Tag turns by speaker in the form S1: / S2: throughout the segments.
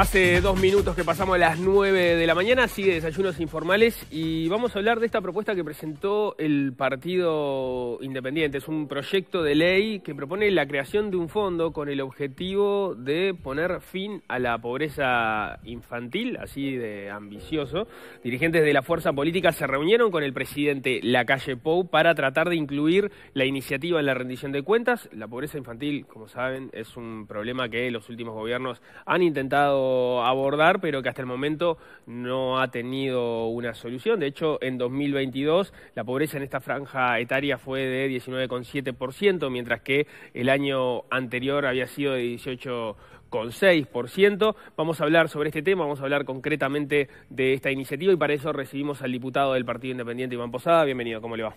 S1: Hace dos minutos que pasamos a las nueve de la mañana, sigue Desayunos Informales y vamos a hablar de esta propuesta que presentó el Partido Independiente. Es un proyecto de ley que propone la creación de un fondo con el objetivo de poner fin a la pobreza infantil, así de ambicioso. Dirigentes de la fuerza política se reunieron con el presidente Lacalle Pou para tratar de incluir la iniciativa en la rendición de cuentas. La pobreza infantil, como saben, es un problema que los últimos gobiernos han intentado abordar, pero que hasta el momento no ha tenido una solución. De hecho, en 2022 la pobreza en esta franja etaria fue de 19,7%, mientras que el año anterior había sido de 18,6%. Vamos a hablar sobre este tema, vamos a hablar concretamente de esta iniciativa y para eso recibimos al diputado del Partido Independiente, Iván Posada. Bienvenido, ¿cómo le va?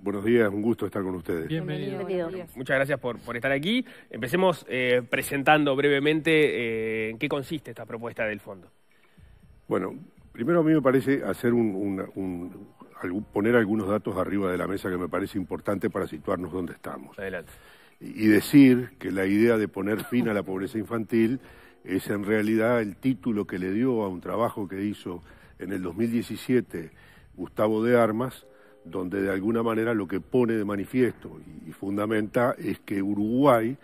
S2: Buenos días, un gusto estar con ustedes. Bienvenido.
S1: Muchas gracias por, estar aquí. Empecemos eh, presentando brevemente eh, en qué consiste esta propuesta del fondo.
S2: Bueno, primero a mí me parece hacer un, un, poner algunos datos arriba de la mesa que me parece importante para situarnos donde estamos. Adelante. Y decir que la idea de poner fin a la pobreza infantil es en realidad el título que le dio a un trabajo que hizo en el 2017 Gustavo de Armas, donde de alguna manera lo que pone de manifiesto y, fundamenta es que Uruguay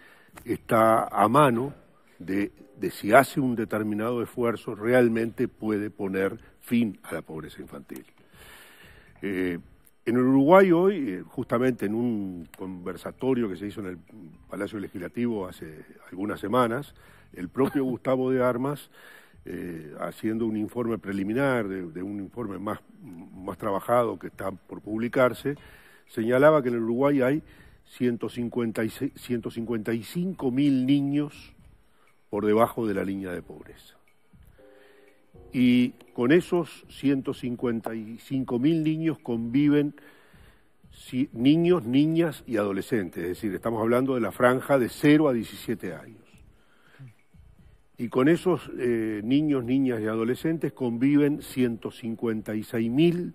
S2: está a mano de, si hace un determinado esfuerzo realmente puede poner fin a la pobreza infantil. Eh, en Uruguay hoy, eh, justamente en un conversatorio que se hizo en el Palacio Legislativo hace algunas semanas, el propio Gustavo de Armas eh, haciendo un informe preliminar, de, un informe más, más trabajado que está por publicarse, señalaba que en el Uruguay hay 156, 155 mil niños por debajo de la línea de pobreza. Y con esos 155 mil niños conviven niños, niñas y adolescentes, es decir, estamos hablando de la franja de 0 a 17 años. Y con esos eh, niños, niñas y adolescentes conviven 156.000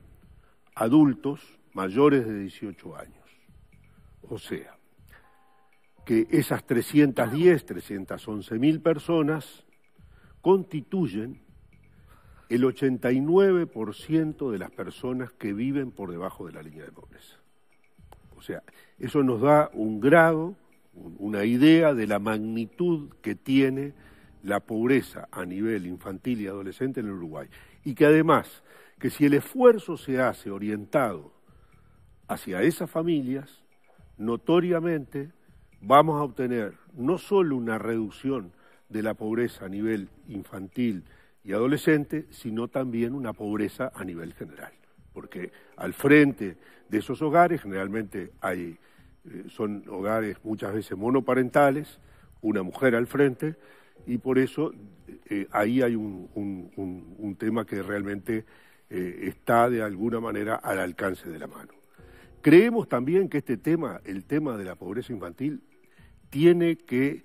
S2: adultos mayores de 18 años. O sea, que esas 310, 311.000 personas constituyen el 89% de las personas que viven por debajo de la línea de pobreza. O sea, eso nos da un grado, una idea de la magnitud que tiene la pobreza a nivel infantil y adolescente en el Uruguay. Y que además, que si el esfuerzo se hace orientado hacia esas familias, notoriamente vamos a obtener no solo una reducción de la pobreza a nivel infantil y adolescente, sino también una pobreza a nivel general. Porque al frente de esos hogares, generalmente hay, eh, son hogares muchas veces monoparentales, una mujer al frente, y por eso eh, ahí hay un, tema que realmente eh, está de alguna manera al alcance de la mano. Creemos también que este tema, el tema de la pobreza infantil, tiene que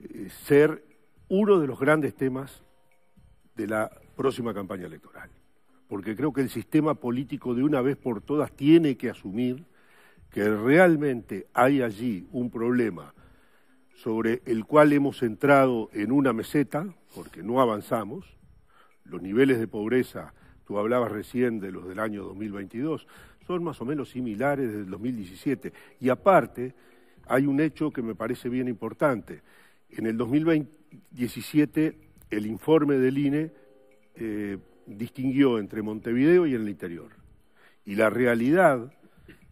S2: eh, ser uno de los grandes temas de la próxima campaña electoral, porque creo que el sistema político de una vez por todas tiene que asumir que realmente hay allí un problema sobre el cual hemos entrado en una meseta, porque no avanzamos, los niveles de pobreza, tú hablabas recién de los del año 2022, son más o menos similares desde el 2017. Y aparte, hay un hecho que me parece bien importante. En el 2017, el informe del INE eh, distinguió entre Montevideo y el interior. Y la realidad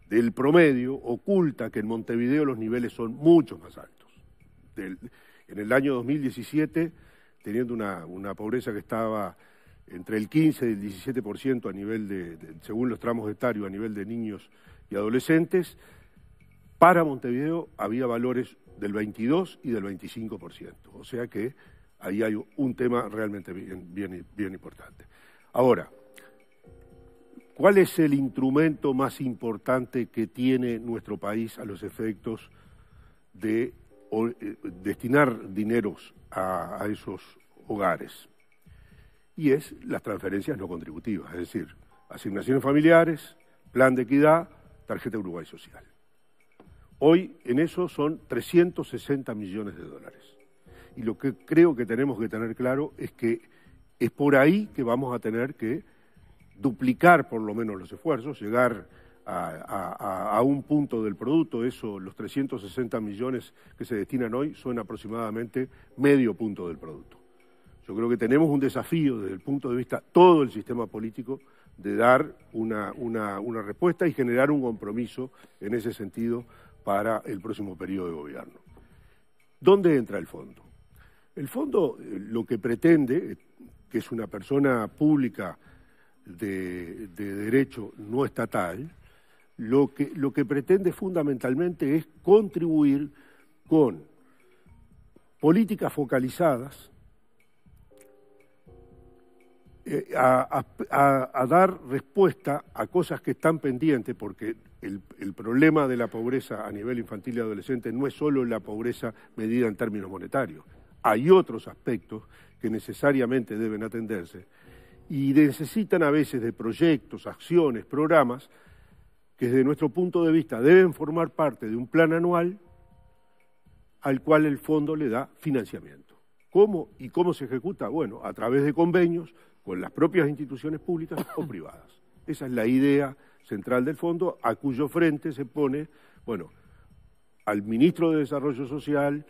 S2: del promedio oculta que en Montevideo los niveles son mucho más altos en el año 2017, teniendo una, pobreza que estaba entre el 15 y el 17% a nivel de, según los tramos de etario, a nivel de niños y adolescentes, para Montevideo había valores del 22 y del 25%. O sea que ahí hay un tema realmente bien, bien importante. Ahora, ¿cuál es el instrumento más importante que tiene nuestro país a los efectos de o, eh, destinar dineros a, a esos hogares. Y es las transferencias no contributivas, es decir, asignaciones familiares, plan de equidad, tarjeta Uruguay Social. Hoy en eso son 360 millones de dólares. Y lo que creo que tenemos que tener claro es que es por ahí que vamos a tener que duplicar por lo menos los esfuerzos, llegar a, un punto del producto, eso, los 360 millones que se destinan hoy son aproximadamente medio punto del producto. Yo creo que tenemos un desafío desde el punto de vista todo el sistema político de dar una, respuesta y generar un compromiso en ese sentido para el próximo periodo de gobierno. ¿Dónde entra el fondo? El fondo eh, lo que pretende, eh, que es una persona pública de derecho no estatal, lo que, lo que pretende fundamentalmente es contribuir con políticas focalizadas eh, a, dar respuesta a cosas que están pendientes, porque el problema de la pobreza a nivel infantil y adolescente no es solo la pobreza medida en términos monetarios, hay otros aspectos que necesariamente deben atenderse y necesitan a veces de proyectos, acciones, programas que desde nuestro punto de vista deben formar parte de un plan anual al cual el fondo le da financiamiento. ¿Cómo y cómo se ejecuta? Bueno, a través de convenios con las propias instituciones públicas o privadas. Esa es la idea central del fondo, a cuyo frente se pone, bueno, al ministro de Desarrollo Social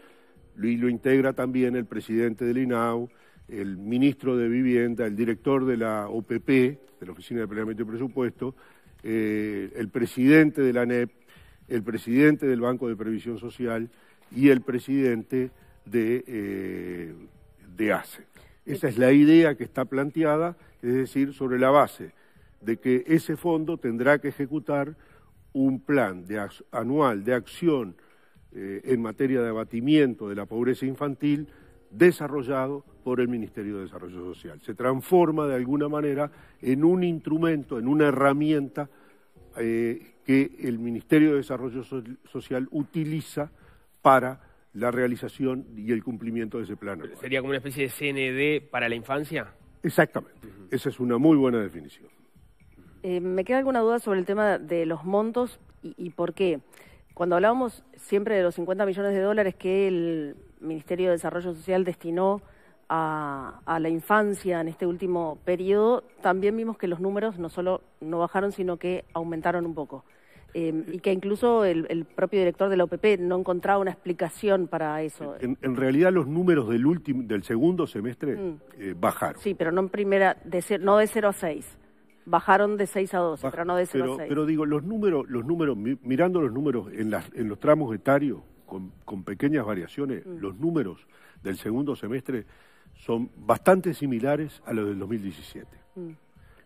S2: y lo integra también el presidente del INAU, el ministro de Vivienda, el director de la OPP, de la Oficina de Planeamiento y Presupuesto, eh, el presidente de la ANEP, el presidente del Banco de Previsión Social y el presidente de, eh, ACE. Esa es la idea que está planteada, es decir, sobre la base de que ese fondo tendrá que ejecutar un plan anual de acción eh, en materia de abatimiento de la pobreza infantil desarrollado por el Ministerio de Desarrollo Social. Se transforma de alguna manera en un instrumento, en una herramienta eh, que el Ministerio de Desarrollo Social utiliza para la realización y el cumplimiento de ese plan. ¿Sería
S1: como una especie de CND para la infancia?
S2: Exactamente, esa es una muy buena definición.
S3: Eh, me queda alguna duda sobre el tema de los montos y, y por qué. Cuando hablábamos siempre de los 50 millones de dólares que el Ministerio de Desarrollo Social destinó a, la infancia en este último periodo, también vimos que los números no solo no bajaron, sino que aumentaron un poco. Eh, y que incluso el, propio director de la OPP no encontraba una explicación para eso.
S2: En, realidad los números del último, del segundo semestre mm. eh, bajaron.
S3: Sí, pero no en primera, de no de 0 a 6. Bajaron de 6 a 12, pero no de 0 pero, a Pero
S2: digo, los números, los números mirando los números en, en los tramos etarios, con, pequeñas variaciones, mm. los números del segundo semestre son bastante similares a los del 2017. Mm.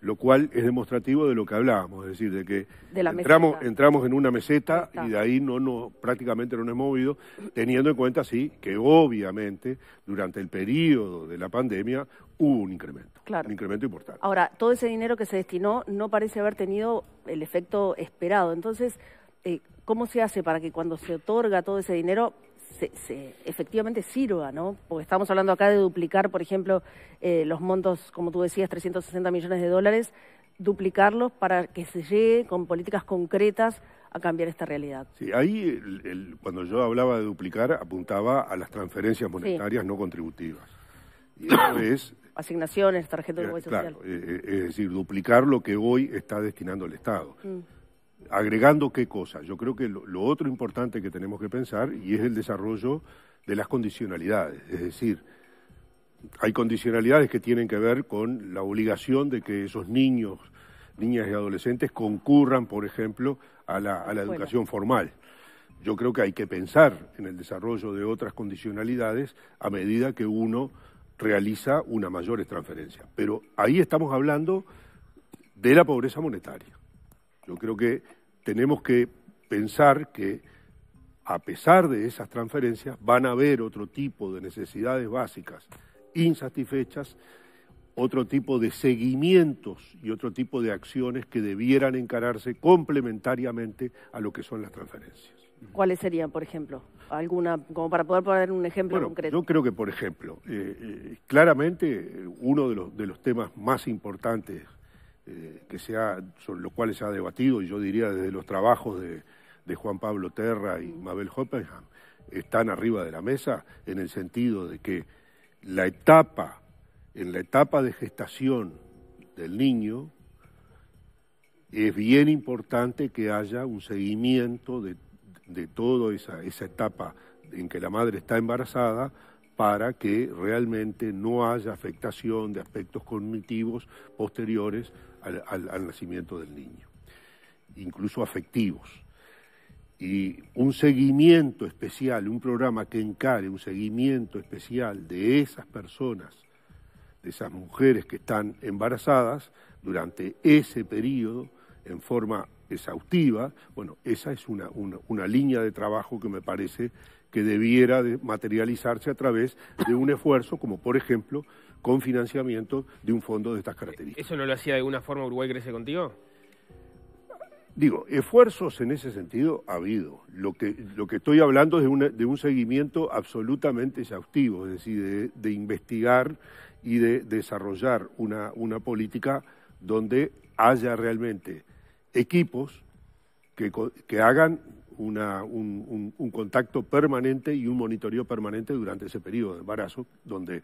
S2: Lo cual es demostrativo de lo que hablábamos, es decir, de que entramos, en una meseta y de ahí no, no, prácticamente no nos hemos movido, teniendo en cuenta, sí, que obviamente durante el periodo de la pandemia hubo un incremento, claro. un incremento importante.
S3: Ahora, todo ese dinero que se destinó no parece haber tenido el efecto esperado. Entonces, eh, ¿Cómo se hace para que cuando se otorga todo ese dinero se, efectivamente sirva, ¿no? Porque estamos hablando acá de duplicar, por ejemplo, eh, los montos, como tú decías, 360 millones de dólares, duplicarlos para que se llegue con políticas concretas a cambiar esta realidad.
S2: Sí, ahí el, cuando yo hablaba de duplicar apuntaba a las transferencias monetarias no contributivas. Y
S3: Asignaciones, tarjetas de eh, claro, social.
S2: Eh, es decir, duplicar lo que hoy está destinando el Estado. Mm agregando qué cosa. Yo creo que lo, otro importante que tenemos que pensar y es el desarrollo de las condicionalidades, es decir, hay condicionalidades que tienen que ver con la obligación de que esos niños, niñas y adolescentes concurran, por ejemplo, a la, a la educación formal. Yo creo que hay que pensar en el desarrollo de otras condicionalidades a medida que uno realiza una mayor transferencia. Pero ahí estamos hablando de la pobreza monetaria. Yo creo que tenemos que pensar que a pesar de esas transferencias van a haber otro tipo de necesidades básicas insatisfechas, otro tipo de seguimientos y otro tipo de acciones que debieran encararse complementariamente a lo que son las transferencias.
S3: ¿Cuáles serían, por ejemplo? ¿Alguna, como para poder poner un ejemplo concreto? Yo creo que, por ejemplo,
S2: eh, eh, claramente eh, uno de los temas más importantes eh, que sobre los cuales se ha debatido, y yo diría desde los trabajos de, Juan Pablo Terra y Mabel Hoppenham, están arriba de la mesa en el sentido de que la etapa, en la etapa de gestación del niño, es bien importante que haya un seguimiento de, toda esa etapa en que la madre está embarazada para que realmente no haya afectación de aspectos cognitivos posteriores al, nacimiento del niño, incluso afectivos y un seguimiento especial, un programa que encare un seguimiento especial de esas personas, de esas mujeres que están embarazadas durante ese periodo en forma exhaustiva, bueno, esa es una, una, una línea de trabajo que me parece que debiera de materializarse a través de un esfuerzo, como por ejemplo con financiamiento de un fondo de estas características.
S1: ¿Eso no lo hacía de alguna forma Uruguay Crece Contigo?
S2: Digo, esfuerzos en ese sentido ha habido. Lo que, lo que estoy hablando es de, de un seguimiento absolutamente exhaustivo, es decir, de, investigar y de desarrollar una, una política donde haya realmente equipos que, que hagan un, contacto permanente y un monitoreo permanente durante ese periodo de embarazo, donde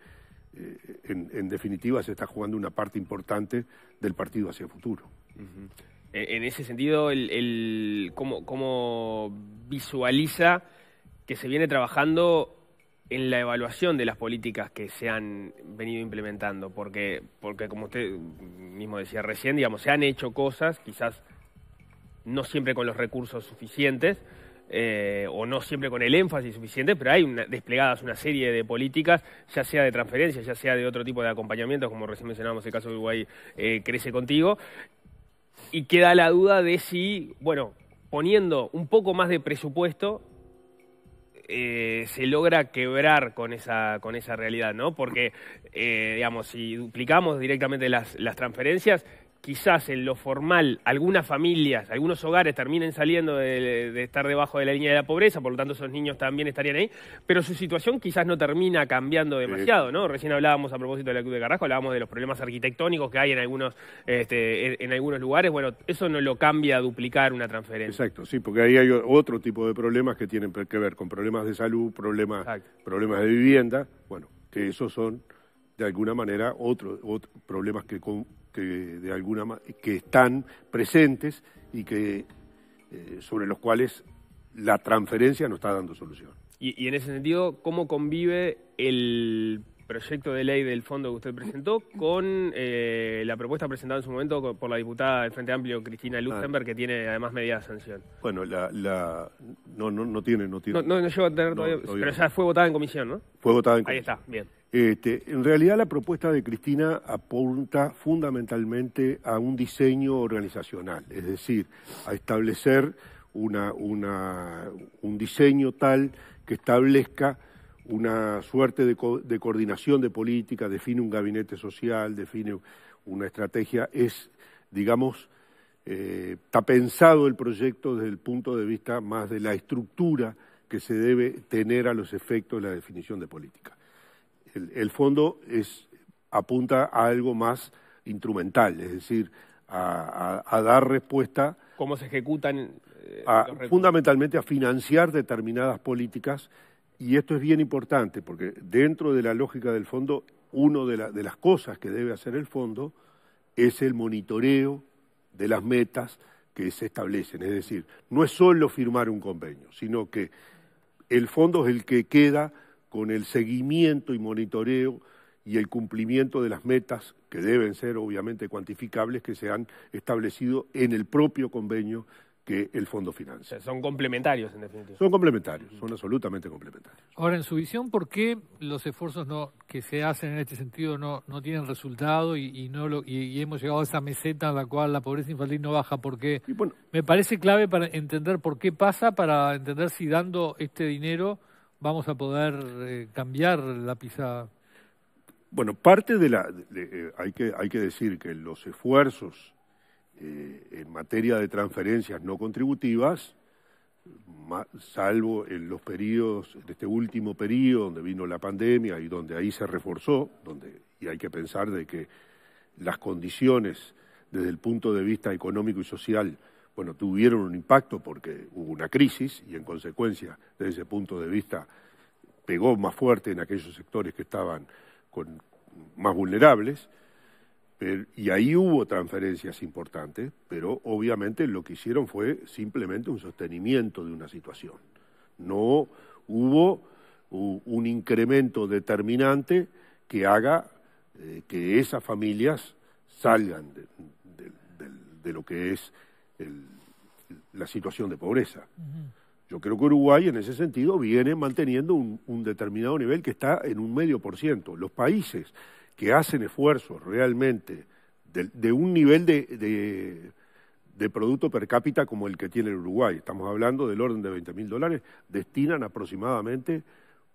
S2: eh, en, definitiva se está jugando una parte importante del partido hacia el futuro.
S1: E, en ese sentido, el, ¿cómo, ¿cómo visualiza que se viene trabajando en la evaluación de las políticas que se han venido implementando, porque, porque como usted mismo decía recién, digamos, se han hecho cosas, quizás no siempre con los recursos suficientes. Eh, o no siempre con el énfasis suficiente, pero hay desplegadas una serie de políticas, ya sea de transferencias, ya sea de otro tipo de acompañamientos, como recién mencionábamos el caso de Uruguay eh, Crece Contigo, y queda la duda de si, bueno, poniendo un poco más de presupuesto, eh, se logra quebrar con esa, con esa realidad, ¿no? Porque, digamos, si duplicamos directamente las transferencias, quizás en lo formal algunas familias, algunos hogares terminen saliendo de, estar debajo de la línea de la pobreza, por lo tanto esos niños también estarían ahí, pero su situación quizás no termina cambiando demasiado, ¿no? Recién hablábamos a propósito de la Cruz de Carrasco, hablábamos de los problemas arquitectónicos que hay en algunos, este, en, algunos lugares, bueno, eso no lo cambia a duplicar una transferencia.
S2: Exacto, sí, porque ahí hay otro tipo de problemas que tienen que ver con problemas de salud, problemas, problemas de vivienda, bueno, que esos son de alguna manera otros problemas que que de alguna que están presentes y que eh, sobre los cuales la transferencia no está dando solución.
S1: Y, en ese sentido, ¿cómo convive el proyecto de ley del fondo que usted presentó con eh, la propuesta presentada en su momento por la diputada del Frente Amplio, Cristina Lutzenberg, ah. que tiene además medida de sanción.
S2: Bueno, la, No, no, tiene, no tiene. pero ya fue votada en comisión, ¿no? Fue votada en comisión. Ahí está, bien. Este, en realidad la propuesta de Cristina apunta fundamentalmente a un diseño organizacional, es decir, a establecer un diseño tal que establezca una suerte de, coordinación de política, define un gabinete social, define una estrategia, es, digamos, eh, está pensado el proyecto desde el punto de vista más de la estructura que se debe tener a los efectos de la definición de política. El, fondo apunta a algo más instrumental, es decir, a, dar respuesta.
S1: ¿Cómo se ejecutan? Eh, fundamentalmente
S2: a financiar determinadas políticas y esto es bien importante porque dentro de la lógica del fondo, una de las cosas que debe hacer el fondo es el monitoreo de las metas que se establecen. Es decir, no es solo firmar un convenio, sino que el fondo es el que queda con el seguimiento y monitoreo y el cumplimiento de las metas que deben ser obviamente cuantificables que se han establecido en el propio convenio que el fondo financia. son complementarios, en definitiva. Son complementarios, son absolutamente complementarios.
S4: Ahora, en su visión, ¿por qué los esfuerzos que se hacen en este sentido no, tienen resultado y, no y, hemos llegado a esa meseta en la cual la pobreza infantil no baja? Porque me parece clave para entender por qué pasa, para entender si dando este dinero vamos a poder eh, cambiar la pisada.
S2: Bueno, parte de la... Eh, hay, que, hay que decir que los esfuerzos eh, en materia de transferencias no contributivas, salvo en los periodos, de este último periodo donde vino la pandemia y donde ahí se reforzó, donde, y hay que pensar de que las condiciones desde el punto de vista económico y social bueno, tuvieron un impacto porque hubo una crisis y en consecuencia, desde ese punto de vista, pegó más fuerte en aquellos sectores que estaban más vulnerables. y ahí hubo transferencias importantes, pero obviamente lo que hicieron fue simplemente un sostenimiento de una situación. No hubo un incremento determinante que haga eh, que esas familias salgan de lo que es la situación de pobreza. Yo creo que Uruguay en ese sentido viene manteniendo un, determinado nivel que está en un medio por ciento. Los países que hacen esfuerzos realmente de, un nivel de, producto per cápita como el que tiene Uruguay, estamos hablando del orden de 20 mil dólares, destinan aproximadamente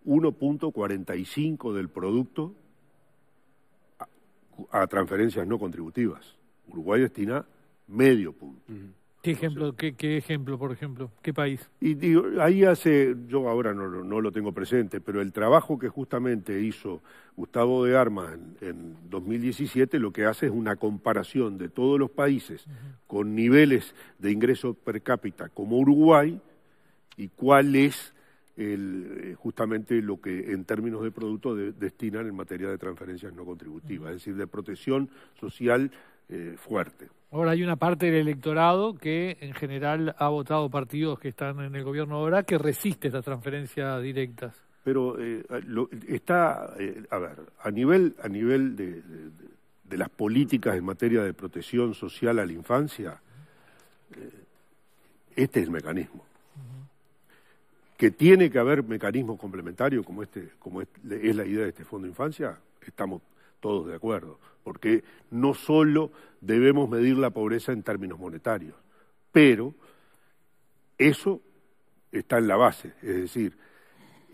S2: 1.45 del producto a transferencias no contributivas. Uruguay destina medio punto.
S4: ¿Qué ejemplo, por ejemplo? ¿Qué país?
S2: Y ahí hace, yo ahora no, no, lo tengo presente, pero el trabajo que justamente hizo Gustavo de Armas en, 2017 lo que hace es una comparación de todos los países con niveles de ingreso per cápita como Uruguay y cuál es el, eh, justamente lo que en términos de producto destinan en materia de transferencias no contributivas, es decir, de protección social eh, fuerte.
S4: Ahora hay una parte del electorado que en general ha votado partidos que están en el gobierno ahora que resiste estas transferencias directas.
S2: Pero eh, está, eh, a ver, a nivel, a nivel de, las políticas en materia de protección social a la infancia, este es el mecanismo. Que tiene que haber mecanismos complementarios como este, como es la idea de este Fondo de Infancia, estamos todos de acuerdo, porque no solo debemos medir la pobreza en términos monetarios, pero eso está en la base, es decir,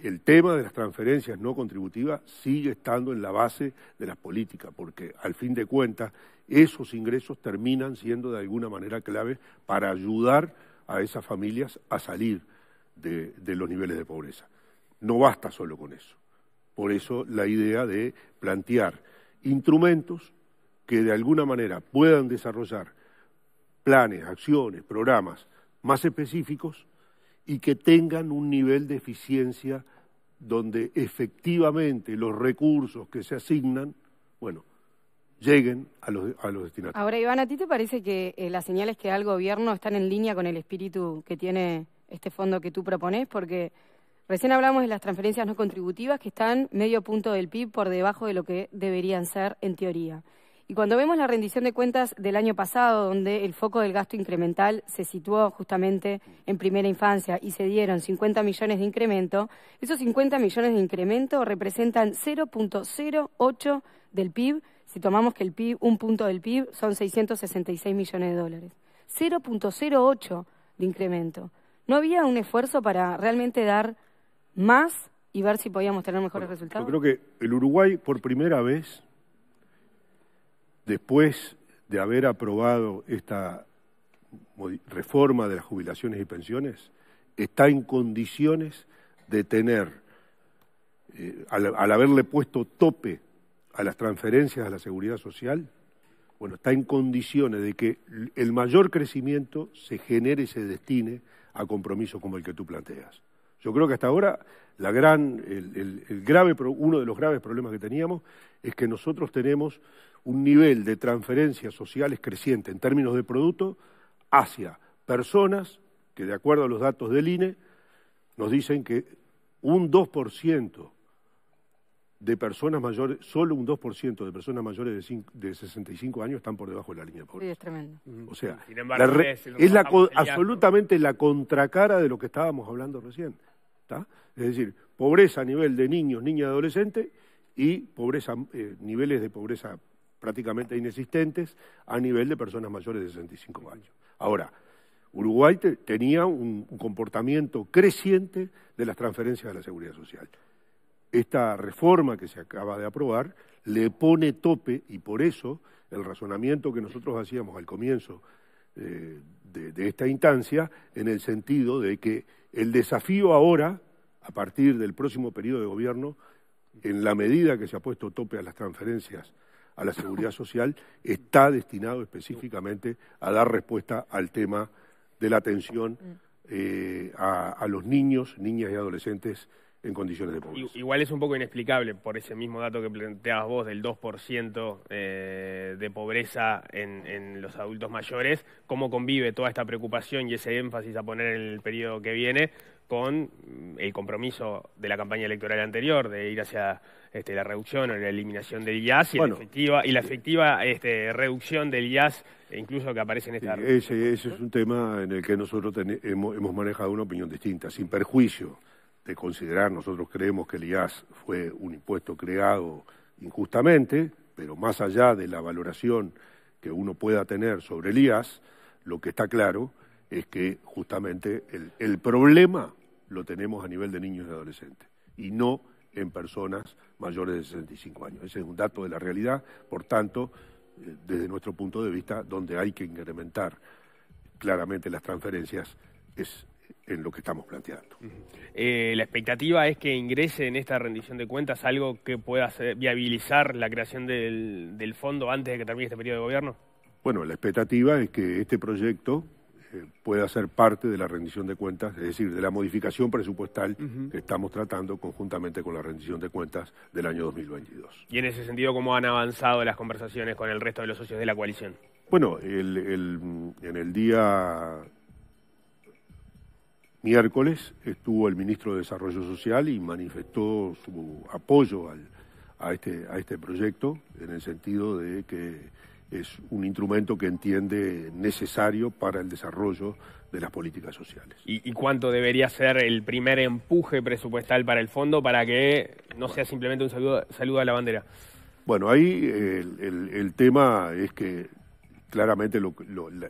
S2: el tema de las transferencias no contributivas sigue estando en la base de las políticas, porque al fin de cuentas esos ingresos terminan siendo de alguna manera clave para ayudar a esas familias a salir de, de los niveles de pobreza. No basta solo con eso. Por eso la idea de plantear instrumentos que de alguna manera puedan desarrollar planes, acciones, programas más específicos y que tengan un nivel de eficiencia donde efectivamente los recursos que se asignan, bueno, lleguen a los, a los destinatarios.
S5: Ahora, Iván, ¿a ti te parece que eh, las señales que da el gobierno están en línea con el espíritu que tiene este fondo que tú propones? Porque Recién hablamos de las transferencias no contributivas que están medio punto del PIB por debajo de lo que deberían ser en teoría. Y cuando vemos la rendición de cuentas del año pasado, donde el foco del gasto incremental se situó justamente en primera infancia y se dieron 50 millones de incremento, esos 50 millones de incremento representan 0.08 del PIB. Si tomamos que el PIB, un punto del PIB, son 666 millones de dólares. 0.08 de incremento. No había un esfuerzo para realmente dar más y ver si podíamos tener mejores resultados? Yo
S2: creo que el Uruguay, por primera vez, después de haber aprobado esta reforma de las jubilaciones y pensiones, está en condiciones de tener, eh, al, al haberle puesto tope a las transferencias a la seguridad social, bueno, está en condiciones de que el mayor crecimiento se genere y se destine a compromisos como el que tú planteas. Yo creo que hasta ahora el, grave, uno de los graves problemas que teníamos es que nosotros tenemos un nivel de transferencias sociales creciente en términos de producto hacia personas que, de acuerdo a los datos del INE, nos dicen que un 2% de personas mayores, solo un 2% de personas mayores de, 65 años están por debajo de la línea de Sí, es tremendo. O sea, es, absolutamente la contracara de lo que estábamos hablando recién. Es decir, pobreza a nivel de niños, niñas, adolescentes y eh, niveles de pobreza prácticamente inexistentes a nivel de personas mayores de 65 años. Ahora, Uruguay tenía un, un, comportamiento creciente de las transferencias de la seguridad social. Esta reforma que se acaba de aprobar le pone tope y por eso el razonamiento que nosotros hacíamos al comienzo eh, de, esta instancia en el sentido de que el desafío ahora, a partir del próximo periodo de gobierno, en la medida que se ha puesto tope a las transferencias a la seguridad social, está destinado específicamente a dar respuesta al tema de la atención eh, a los niños, niñas y adolescentes en condiciones de pobreza.
S1: Igual es un poco inexplicable por ese mismo dato que planteabas vos del 2% eh, de pobreza en, los adultos mayores, cómo convive toda esta preocupación y ese énfasis a poner en el periodo que viene con mm, el compromiso de la campaña electoral anterior de ir hacia este, la reducción o la eliminación del IAS y, la efectiva, y la efectiva este, reducción del IAS e incluso que aparece en esta...
S2: Ese, es un tema en el que nosotros hemos manejado una opinión distinta, sin perjuicio de considerar, nosotros creemos que el IAS fue un impuesto creado injustamente, pero más allá de la valoración que uno pueda tener sobre el IAS, lo que está claro es que justamente el, el problema lo tenemos a nivel de niños y adolescentes y no en personas mayores de 65 años. Ese es un dato de la realidad, por tanto, eh, desde nuestro punto de vista, donde hay que incrementar claramente las transferencias es en lo que estamos planteando.
S1: Eh, la expectativa es que ingrese en esta rendición de cuentas algo que pueda hacer, viabilizar la creación del, fondo antes de que termine este periodo de gobierno.
S2: Bueno, la expectativa es que este proyecto eh, pueda ser parte de la rendición de cuentas, es decir, de la modificación presupuestal que estamos tratando conjuntamente con la rendición de cuentas del año 2022.
S1: Y en ese sentido, ¿cómo han avanzado las conversaciones con el resto de los socios de la coalición?
S2: Bueno, en el día miércoles estuvo el ministro de Desarrollo Social y manifestó su apoyo a, este, a este proyecto en el sentido de que es un instrumento que entiende necesario para el desarrollo de las políticas sociales.
S1: ¿Y, cuánto debería ser el primer empuje presupuestal para el fondo para que no sea simplemente un saludo, a la bandera?
S2: Bueno, ahí el tema es que claramente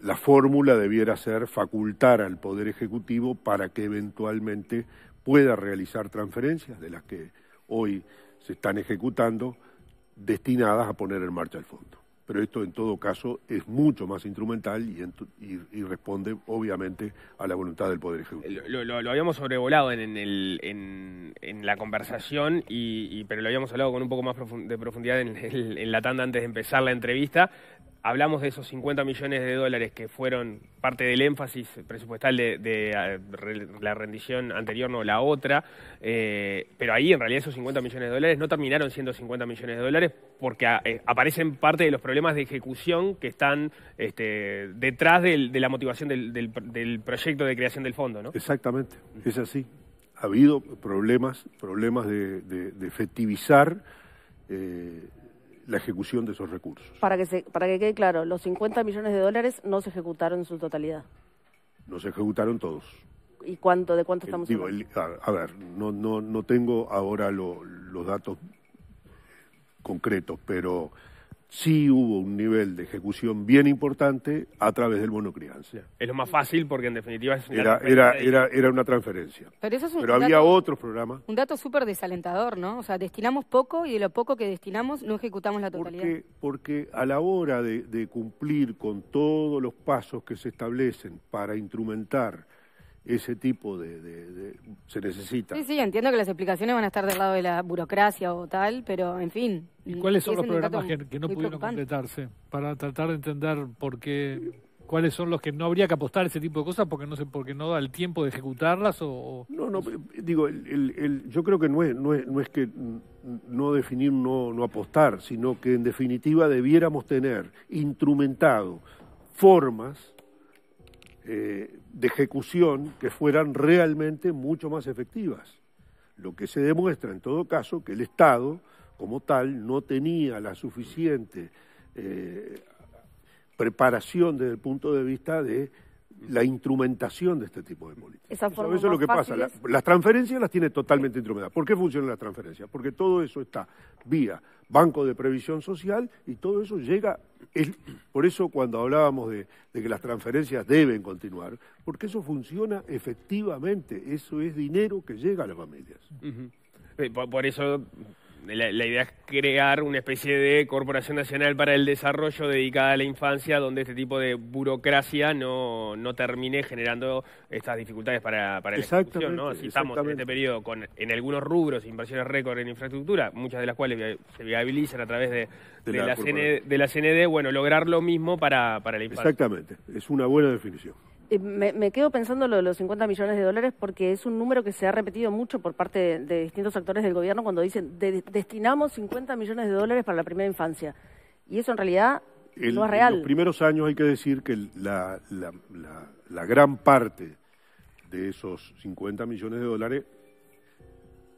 S2: la, fórmula debiera ser facultar al Poder Ejecutivo para que eventualmente pueda realizar transferencias de las que hoy se están ejecutando destinadas a poner en marcha el fondo. Pero esto en todo caso es mucho más instrumental y, responde obviamente a la voluntad del Poder Ejecutivo.
S1: Lo, habíamos sobrevolado en, la conversación, y, pero lo habíamos hablado con un poco más de profundidad en la tanda antes de empezar la entrevista, hablamos de esos 50 millones de dólares que fueron parte del énfasis presupuestal de, ah, la rendición anterior, no la otra, eh, pero ahí en realidad esos 50 millones de dólares no terminaron siendo 50 millones de dólares porque ah, eh, aparecen parte de los problemas de ejecución que están este, detrás de la motivación del, proyecto de creación del fondo, ¿no?
S2: Exactamente, es así. Ha habido problemas, problemas de, efectivizar eh, la ejecución de esos recursos.
S3: Para que, se, para que quede claro, los 50 millones de dólares no se ejecutaron en su totalidad.
S2: No se ejecutaron todos. ¿Y cuánto, de cuánto eh, estamos hablando? a, ver, no, no, no tengo ahora los datos concretos, pero sí hubo un nivel de ejecución bien importante a través del monocrianza.
S1: Es lo más fácil porque en definitiva era, era, una
S2: transferencia. Pero, había otros programas.
S5: Un dato súper desalentador, ¿no? O sea, destinamos poco y de lo poco que destinamos no ejecutamos la totalidad. Porque,
S2: porque a la hora de cumplir con todos los pasos que se establecen para instrumentar ese tipo de, se necesita. Sí, sí,
S5: entiendo que las explicaciones van a estar del lado de la burocracia o tal, pero en fin. ¿Y cuáles son los programas que, no pudieron completarse
S4: para tratar de entender por qué cuáles son los que no habría que apostar ese tipo de cosas porque no sé porque no da el tiempo de ejecutarlas
S2: o, no no digo el, yo creo que no es, no es no es que no definir no no apostar sino que en definitiva debiéramos tener instrumentado formas eh, de ejecución que fueran realmente mucho más efectivas. Lo que se demuestra, en todo caso, que el Estado, como tal, no tenía la suficiente eh, preparación desde el punto de vista de la instrumentación de este tipo de políticas. eso, es lo que pasa. las transferencias las tiene totalmente instrumentadas. ¿Por qué funcionan las transferencias? Porque todo eso está vía Banco de Previsión Social y todo eso llega. por eso cuando hablábamos de, que las transferencias deben continuar, porque eso funciona efectivamente, eso es dinero que llega a las familias.
S1: Eh, por eso la, idea es crear una especie de Corporación Nacional para el Desarrollo dedicada a la infancia, donde este tipo de burocracia no, no termine generando estas dificultades para, para la ejecución. ¿no? Si estamos en este periodo con, en algunos rubros, inversiones récord en infraestructura, muchas de las cuales se viabilizan a través de, de, la, CND, de la CND, bueno, lograr lo mismo para, para la
S2: infancia. Exactamente, es una buena definición.
S3: Eh, me, quedo pensando lo de los 50 millones de dólares porque es un número que se ha repetido mucho por parte de, distintos actores del gobierno cuando dicen destinamos 50 millones de dólares para la primera infancia. Y eso en realidad
S2: no es real. En los primeros años hay que decir que la, gran parte de esos 50 millones de dólares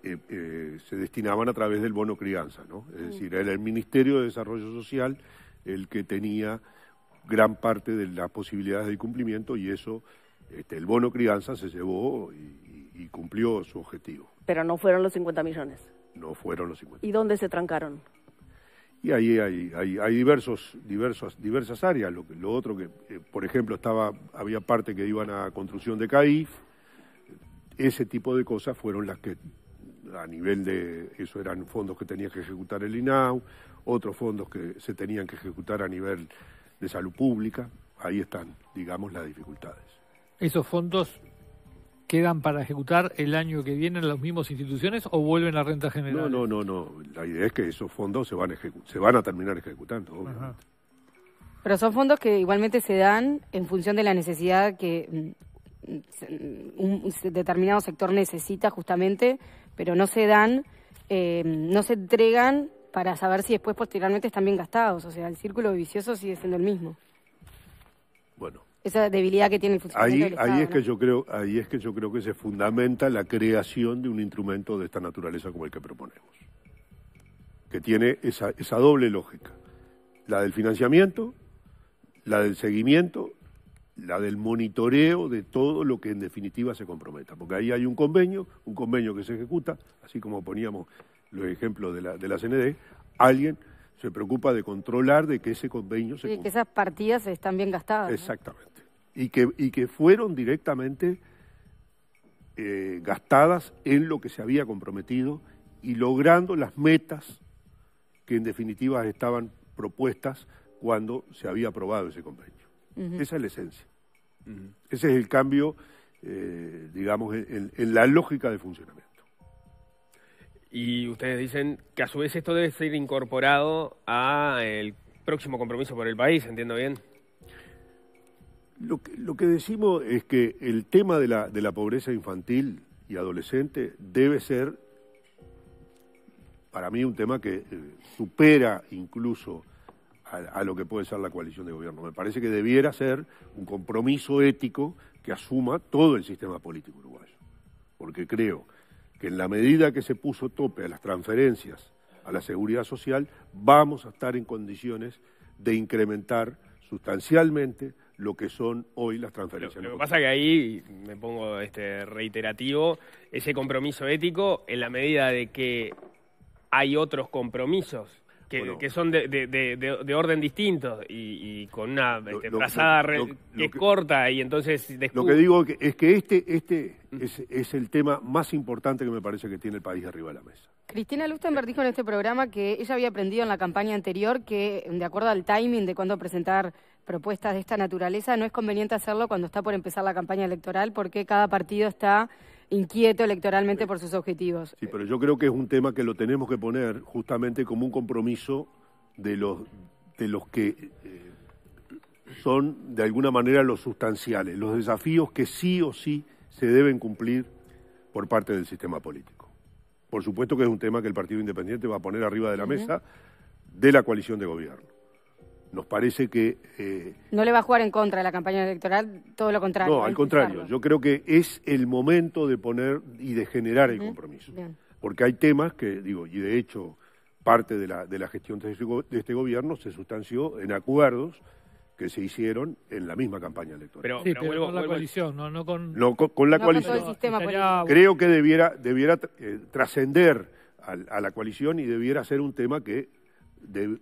S2: eh, eh, se destinaban a través del bono crianza, ¿no? Es mm. decir, era el Ministerio de Desarrollo Social el que tenía gran parte de las posibilidades de cumplimiento y eso, este, el bono crianza se llevó y, cumplió su objetivo.
S3: Pero no fueron los 50 millones.
S2: No fueron los 50.
S3: ¿Y dónde se trancaron?
S2: Y ahí hay, hay, diversos, diversos, diversas áreas. Lo, otro que, eh, por ejemplo, estaba, había parte que iban a construcción de CAIF. Ese tipo de cosas fueron las que a nivel de eso eran fondos que tenía que ejecutar el INAU, otros fondos que se tenían que ejecutar a nivel de salud pública, ahí están, digamos, las dificultades.
S4: ¿Esos fondos quedan para ejecutar el año que viene en las mismas instituciones o vuelven a renta
S2: general? No, no, no, no. La idea es que esos fondos se van a, se van a terminar ejecutando,
S5: Pero son fondos que igualmente se dan en función de la necesidad que mm, un determinado sector necesita justamente, pero no se dan, eh, no se entregan para saber si después posteriormente están bien gastados. O sea, el círculo vicioso sigue siendo el mismo. Bueno. Esa debilidad que tiene el funcionamiento ahí, ahí es que yo
S2: creo, ahí es que yo creo que se fundamenta la creación de un instrumento de esta naturaleza como el que proponemos, que tiene esa, esa doble lógica, la del financiamiento, la del seguimiento, la del monitoreo de todo lo que en definitiva se comprometa, porque ahí hay un convenio, un convenio que se ejecuta, así como poníamos los ejemplos de la, de la CND, alguien se preocupa de controlar de que ese convenio se... Y que esas
S5: partidas están bien
S2: gastadas. Exactamente. Y, que, y que fueron directamente eh, gastadas en lo que se había comprometido y logrando las metas que en definitiva estaban propuestas cuando se había aprobado ese convenio. Esa es la esencia. Ese es el cambio, eh, digamos, en la lógica de funcionamiento.
S1: Y ustedes dicen que a su vez esto debe ser incorporado a el próximo compromiso por el país, ¿entiendo bien?
S2: Lo que, lo que, decimos es que el tema de la, de la pobreza infantil y adolescente debe ser, para mí, un tema que eh, supera incluso a, a, lo que puede ser la coalición de gobierno. Me parece que debiera ser un compromiso ético que asuma todo el sistema político uruguayo. Porque creo que en la medida que se puso tope a las transferencias a la seguridad social, vamos a estar en condiciones de incrementar sustancialmente lo que son hoy las transferencias. Lo, que pasa es que
S1: ahí, me pongo este reiterativo, ese compromiso ético, en la medida de que hay otros compromisos que, son de, orden distinto y, con una este, que es corta y entonces... Lo
S2: que digo es que este, este mm. es, el tema más importante que me parece que tiene el país arriba de la mesa.
S5: Cristina Lustenberg dijo en este programa que ella había aprendido en la campaña anterior que, de acuerdo al timing de cuándo presentar propuestas de esta naturaleza, no es conveniente hacerlo cuando está por empezar la campaña electoral porque cada partido está inquieto electoralmente por sus objetivos.
S2: Sí, pero yo creo que es un tema que lo tenemos que poner justamente como un compromiso de los, de los que eh, son de alguna manera los sustanciales, los desafíos que sí o sí se deben cumplir por parte del sistema político. Por supuesto que es un tema que el Partido Independiente va a poner arriba de la mesa de la coalición de gobierno. Nos parece que... Eh,
S5: no le va a jugar en contra de la campaña electoral, todo lo contrario. No, al contrario. Yo
S2: creo que es el momento de poner y de generar el compromiso. Porque hay temas que, digo, y de hecho parte de la, de la gestión de este, este gobierno se sustanció en acuerdos que se hicieron en la misma campaña electoral.
S4: Pero, con la coalición, no, no con... No, con, la coalición. Creo
S2: que debiera, debiera eh, trascender a, la coalición y debiera ser un tema que, de,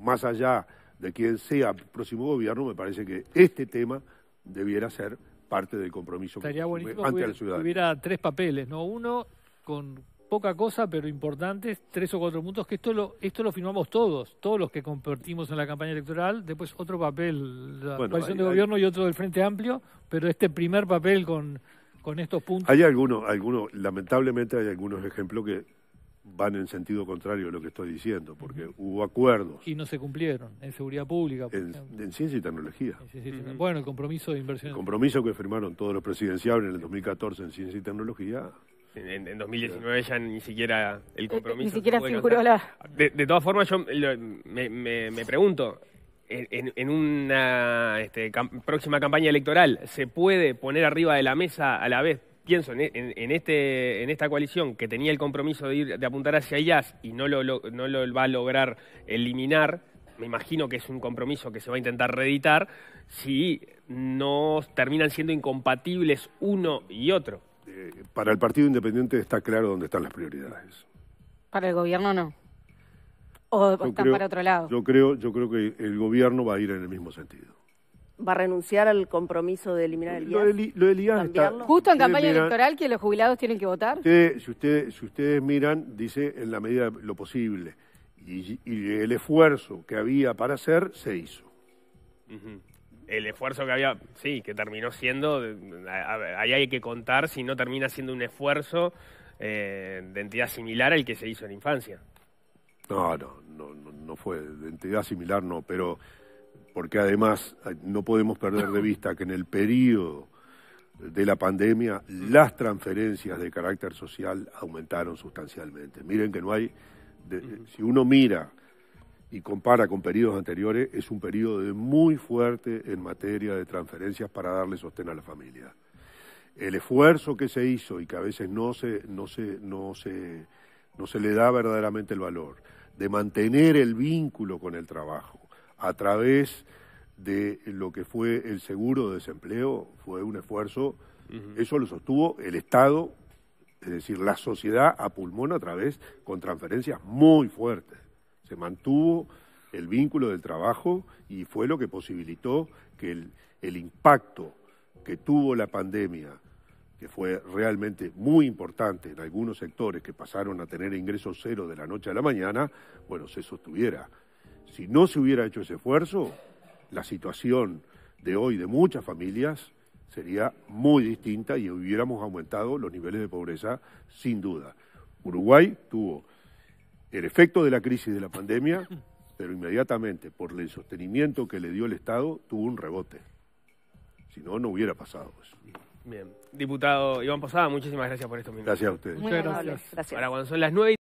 S2: más allá de quien sea próximo gobierno, me parece que este tema debiera ser parte del compromiso Estaría buenísimo ante que hubiera,
S4: hubiera tres papeles, ¿no? Uno con poca cosa, pero importantes, tres o cuatro puntos, que esto lo, esto lo firmamos todos, todos los que compartimos en la campaña electoral, después otro papel, la coalición de gobierno y otro del Frente Amplio, pero este primer papel con, con estos puntos. Hay algunos,
S2: algunos lamentablemente hay algunos ejemplos que van en sentido contrario a lo que estoy diciendo, porque hubo acuerdos.
S4: Y no se cumplieron, en seguridad pública. en,
S2: ciencia y tecnología.
S4: Bueno, el compromiso de inversión. compromiso
S2: que firmaron todos los presidenciales en el 2014 en ciencia y tecnología.
S1: En, 2019 ya ni siquiera el eh, compromiso. Ni siquiera De, todas formas, yo me, me, me pregunto, en, una este, próxima campaña electoral, ¿se puede poner arriba de la mesa a la vez pienso e, en, este, en esta coalición que tenía el compromiso de, apuntar hacia ellas y no lo, no lo va a lograr eliminar, me imagino que es un compromiso que se va a intentar reeditar, si no terminan siendo incompatibles uno y otro.
S2: Eh, para el Partido Independiente está claro dónde están las prioridades.
S5: Para el gobierno no.
S3: O están para otro lado. Yo
S2: creo, yo creo que el gobierno va a ir en el mismo sentido
S3: va a renunciar al compromiso de eliminar el Lo,
S2: del Justo en campaña electoral
S3: que los jubilados
S5: tienen que votar.
S2: si, ustedes, si ustedes miran, dice en la medida lo posible. Y, el esfuerzo que había para hacer se hizo. El
S1: esfuerzo que había, sí, que terminó siendo, ahí hay que contar si no termina siendo un esfuerzo eh, de entidad similar al que se hizo en infancia.
S2: No, no, no, no fue de entidad similar, no, pero porque además eh, no podemos perder de vista que en el periodo de la pandemia las transferencias de carácter social aumentaron sustancialmente. Miren que no hay, eh, si uno mira y compara con periodos anteriores, es un periodo muy fuerte en materia de transferencias para darle sostén a la familia. El esfuerzo que se hizo y que a veces no se, no se, no se, no se le da verdaderamente el valor de mantener el vínculo con el trabajo, a través de lo que fue el seguro de desempleo, fue un esfuerzo, eso lo sostuvo el Estado, es decir, la sociedad a pulmón a través con transferencias muy fuertes. Se mantuvo el vínculo del trabajo y fue lo que posibilitó que el impacto que tuvo la pandemia, que fue realmente muy importante en algunos sectores que pasaron a tener ingresos cero de la noche a la mañana, bueno, se sostuviera. Si no se hubiera hecho ese esfuerzo, la situación de hoy de muchas familias sería muy distinta y hubiéramos aumentado los niveles de pobreza sin duda. Uruguay tuvo el efecto de la crisis de la pandemia, pero inmediatamente, por el sostenimiento que le dio el Estado, tuvo un rebote. Si no, no hubiera pasado eso.
S1: Bien. Diputado Iván Posada, muchísimas gracias por esto. Gracias a ustedes. Muchas gracias. cuando son las nueve.